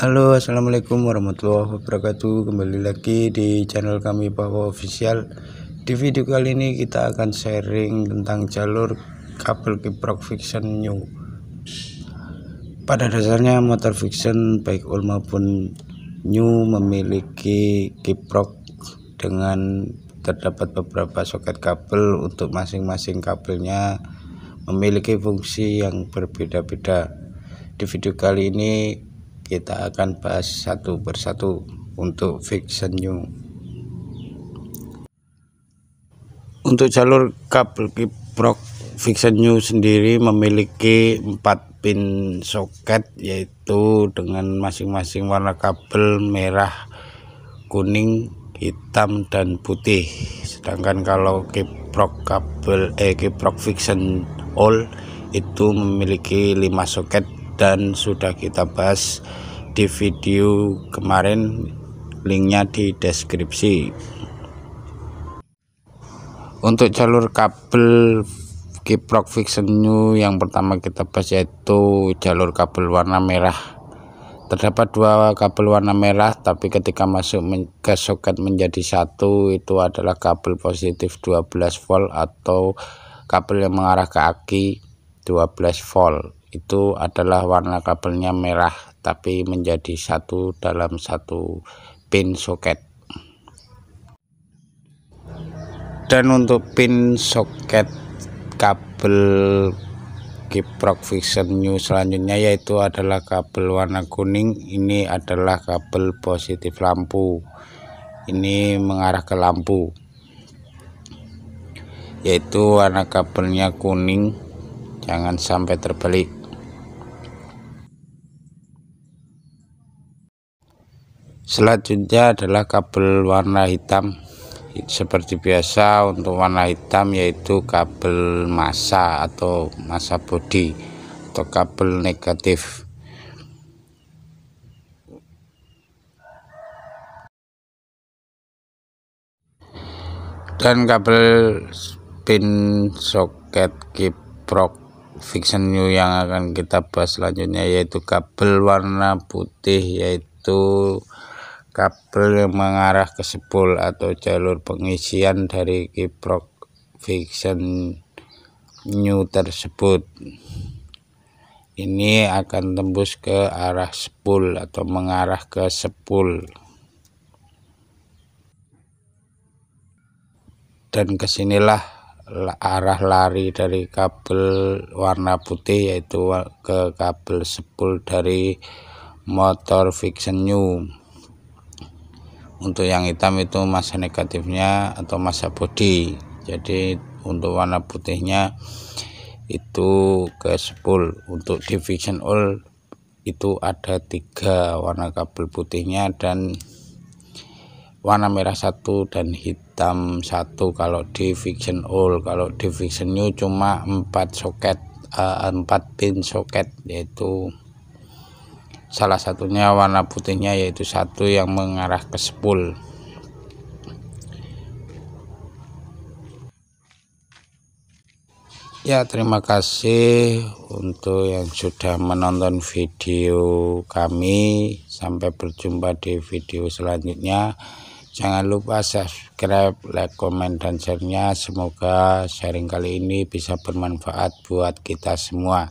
Halo assalamualaikum warahmatullahi wabarakatuh kembali lagi di channel kami bahwa official di video kali ini kita akan sharing tentang jalur kabel kiprok fiction new pada dasarnya motor fiction baik old maupun new memiliki kiprok dengan terdapat beberapa soket kabel untuk masing-masing kabelnya memiliki fungsi yang berbeda-beda di video kali ini kita akan bahas satu persatu untuk fiction new untuk jalur kabel kiprok fiction new sendiri memiliki empat pin soket yaitu dengan masing-masing warna kabel merah kuning hitam dan putih sedangkan kalau kiprok kabel eh kiprok fiction all itu memiliki lima soket dan sudah kita bahas di video kemarin linknya di deskripsi untuk jalur kabel kiprok fiction new yang pertama kita bahas yaitu jalur kabel warna merah terdapat dua kabel warna merah tapi ketika masuk ke soket menjadi satu itu adalah kabel positif 12 volt atau kabel yang mengarah ke aki 12 volt itu adalah warna kabelnya merah tapi menjadi satu dalam satu pin soket dan untuk pin soket kabel kiprok Vision New selanjutnya yaitu adalah kabel warna kuning ini adalah kabel positif lampu ini mengarah ke lampu yaitu warna kabelnya kuning jangan sampai terbalik selanjutnya adalah kabel warna hitam seperti biasa untuk warna hitam yaitu kabel massa atau massa body atau kabel negatif dan kabel pin soket kiprok fiction new yang akan kita bahas selanjutnya yaitu kabel warna putih yaitu kabel yang mengarah ke spool atau jalur pengisian dari kiprok fiction new tersebut ini akan tembus ke arah spool atau mengarah ke spool dan kesinilah arah lari dari kabel warna putih yaitu ke kabel spool dari motor fiction new untuk yang hitam itu masa negatifnya atau masa body jadi untuk warna putihnya itu ke 10 untuk division all itu ada tiga warna kabel putihnya dan warna merah satu dan hitam satu kalau di fiction all kalau di fiction new cuma empat soket eh, empat pin soket yaitu salah satunya warna putihnya yaitu satu yang mengarah ke sepul ya terima kasih untuk yang sudah menonton video kami sampai berjumpa di video selanjutnya jangan lupa subscribe like comment dan share nya semoga sharing kali ini bisa bermanfaat buat kita semua